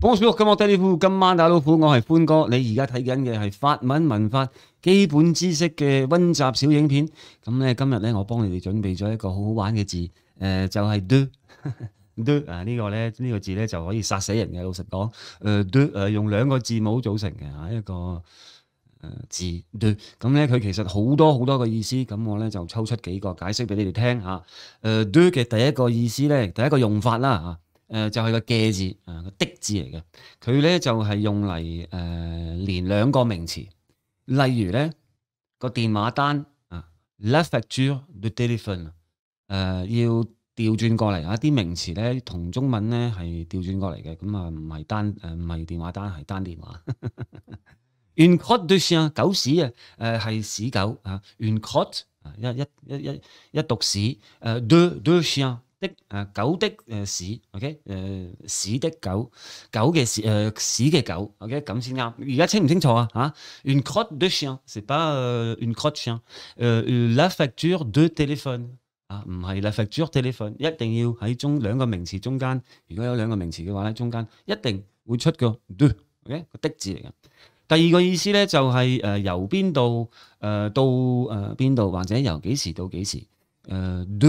宝小屋今日低呢铺，今晚打老虎，我系欢哥。你而家睇紧嘅系法文文法基本知识嘅温习小影片。咁咧今日咧，我帮你哋准备咗一个好好玩嘅字，诶，就系 do do 啊呢个咧呢个字咧就可以杀死人嘅。老实讲，诶 do 诶用两个字母组成嘅吓一个诶字 d 咁咧佢其实好多好多嘅意思。咁我咧就抽出几个解释俾你哋听吓。诶 do 嘅第一个意思咧，第一个用法啦吓。誒就係個嘅字啊，個的字嚟嘅，佢咧就係用嚟誒連兩個名詞，例如咧個電話單啊，left to the telephone，誒要調轉過嚟啊，啲名詞咧同中文咧係調轉過嚟嘅，咁啊唔係單誒唔係電話單係單電話，un code de c h i e n 狗屎啊，誒係屎狗啊，un code，一、一、一、一、一隻屎 t w o t o c h i e n 的狗的诶屎，OK 誒屎的狗，狗嘅屎誒屎嘅狗，OK 咁先啱。而家清唔清楚啊？嚇，une crotte de chien，唔係，唔係，唔係，唔係，唔係，唔係，唔係，唔係，唔係，唔係，唔係，唔係，唔係，唔係，唔係，唔係，唔係，o 係，唔係，唔係，唔係，唔係，唔係，唔係，唔係，唔係，唔係，唔係，唔係，唔係，唔係，唔係，唔係，唔係，唔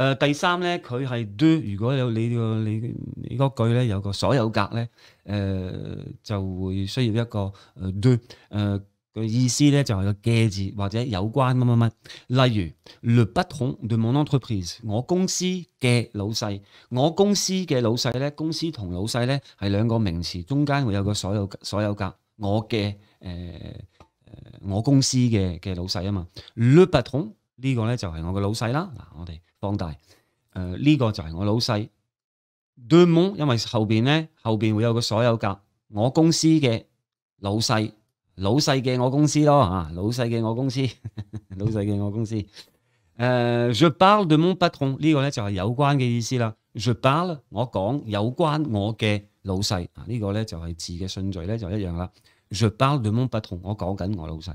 誒第三咧，佢係 do。如果有你個你你嗰句咧，有個所有格咧，誒就會需要一個誒 do。誒嘅意思咧就係個嘅字或者有關乜乜乜。例如，le patron de mon entreprise，我公司嘅老細，我公司嘅老細咧，公司同老細咧係兩個名詞中間會有個所有所有格，我嘅誒誒我公司嘅嘅老細啊嘛。le patron 呢個咧就係我嘅老細啦。嗱，我哋放大，誒呢個就係我老細。de m o 因為後面咧後邊會有個所有格，我公司嘅老細，老細嘅我公司咯老細嘅我公司，老細嘅我公司。誒，je parle de mon patron，呢個咧就係有關嘅意思啦。je parle，我講有關我嘅老細。啊，呢個咧就係字嘅順序咧就一樣啦。je parle de mon patron，我講緊我老細，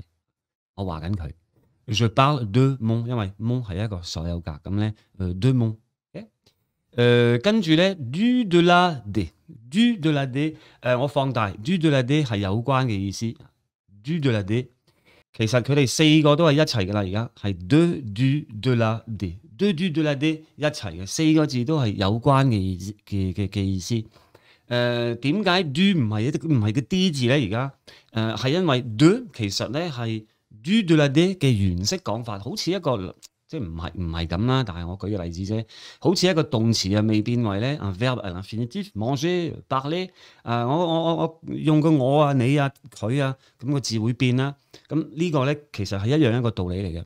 我話緊佢。我讲 de mon，因为 mon，mon，de mon。Can you let du de la d？du de la d，诶、我放大 du de la d，系有关嘅意思。du de la d，其实佢哋四个都系一齐噶啦，而家系 du du de la d，du du de la d，一齐嘅，四个字都系有关嘅意思嘅嘅嘅意思。诶，点解 du 唔系一唔系个 d 字咧？而家诶，系因为 du 其实咧系。do do la 啲嘅原式讲法，好似一个即系唔系唔系咁啦，但系我举个例子啫，好似一个动词啊未变位咧，啊 verb 啊 finish，望书百呢，啊我我我我用个我啊你啊佢啊，咁个字会变啦，咁呢个咧其实系一样一个道理嚟嘅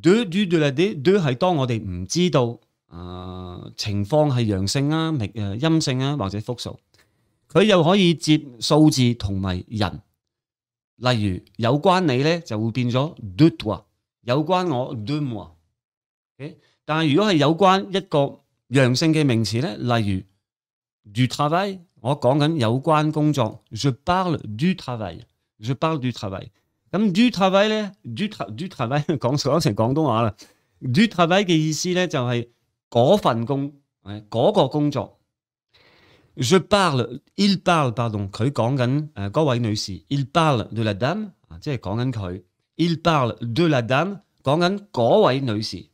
，do do d la 啲 do 系当我哋唔知道啊情况系阳性啊明诶阴性啊或者复数，佢又可以接数字同埋人。例如有關你咧，就會變咗 do it；有關我 do i 但係如果係有關一個阳性嘅名詞咧，例如 du t r a v a i 我講緊有關工作。我 e 緊 a 關工作。我講緊有關工作。a 講 e 有關工作。我講緊有關 a v 我講緊有關工作。我講 a 有關工作。我講緊有關工作。我講緊 i 關工作。我講緊有關工作。我工作。我工作。工工作。Je parle, il parle, p a r d o 佢讲紧嗰、位女士，il parle de la dame 啊，即系讲紧佢。il parle de la dame 讲紧嗰位女士。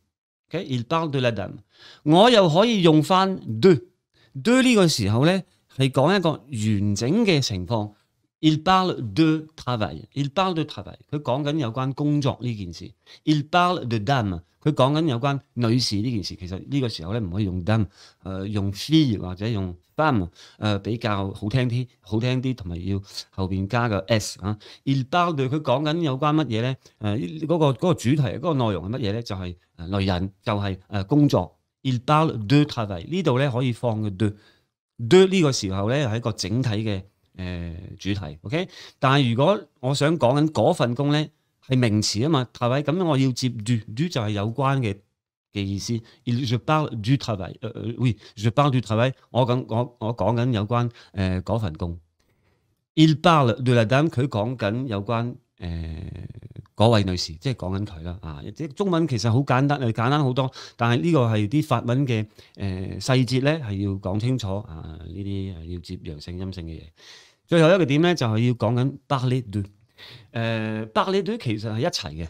OK，il、o a y parle de la dame。我又可以用翻 d o d o 呢个时候咧系讲一个完整嘅情况。Il parle de travail. Il parle de travail. 佢讲紧有关工作呢件事。Il parle de dame。佢讲紧有关女士呢件事。其实呢个时候咧唔可以用 dame，诶、用 f h e 或者用 femme，诶、比较好听啲，好听啲，同埋要后边加个 s 啊。Il parle 佢讲紧有关乜嘢咧？诶、呃、嗰、那个、个主题嗰、那个内容系乜嘢咧？就系、诶、女人，就系、诶、工作。Il parle de travail。呢度咧可以放个 de。de 呢个时候咧系一个整体嘅。誒主題，OK，但係如果我想講緊嗰份工咧，係名詞啊嘛，係咪？咁我要接 du，就係有關嘅嘅意思。Il je parle du travail，誒，j e parle du travail，我講我讲緊有關诶嗰份工。Il parle de la d a 佢講緊有關。诶，嗰位女士即系讲紧佢啦，啊，即系中文其实好简单，诶简单好多，但系呢个系啲法文嘅诶细节咧，系要讲清楚啊，呢啲系要接阳性、阴性嘅嘢。最后一个点咧就系要讲紧百里短，诶，百里短其实系一齐嘅，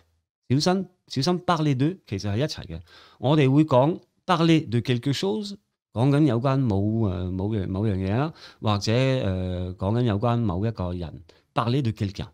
小心小心百里短其实系一齐嘅。我哋会讲百里对 quelque h o w s 讲紧有关某诶某样某样嘢啦，或者诶讲紧有关某一个人百里对 q l q u 人。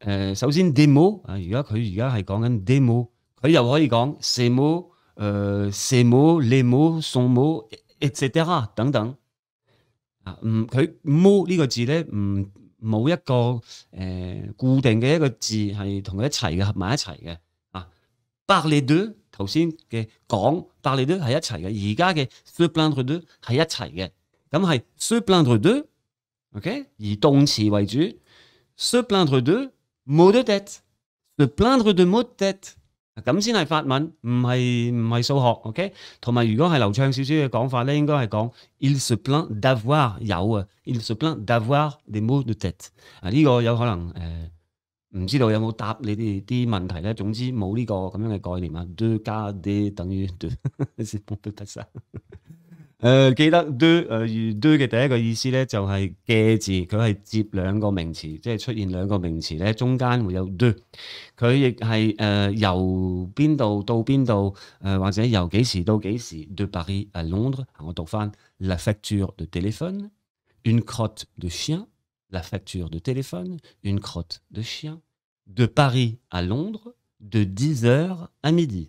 誒，首先 demo 啊，而家佢而家係講緊 m o 佢又可以講些詞，誒，些詞，啲詞，啲詞，啲詞，等等啊。唔，佢 mo 呢個字咧，唔冇一個誒固定嘅一個字係同佢一齊嘅，合埋一齊嘅啊。百嚟多頭先嘅講百嚟多係一齊嘅，而家嘅 s u plandre 多係一齊嘅，咁係 s u plandre 多，OK？以動詞為主 s u plandre 多。冇 de t h e plant 佢 t 冇得跌，咁先系法文，唔係唔系數學，OK？同埋如果係流暢少少嘅講法咧，應該係講，il se plaint d'avoir 有 a o u i l se plaint d'avoir des m o o s de tête。你講有冇啦？唔知道有冇答你哋啲問題咧？總之冇呢個咁樣嘅概念啊，d o 加啲等於，笑到 de do Paris à Londres，我讀翻 la facture de téléphone, une crotte de chien, la facture de téléphone, une crotte de chien. De Paris à Londres, de 10 heures à midi.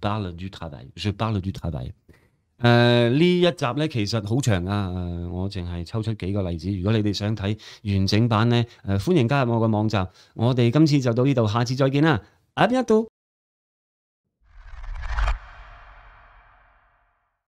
巴勒於太幣，而巴勒於太幣。誒呢一集咧，其實好長啊！我淨係抽出幾個例子。如果你哋想睇完整版咧，誒歡迎加入我個網站。我哋今次就到呢度，下次再見啦！阿邊一度。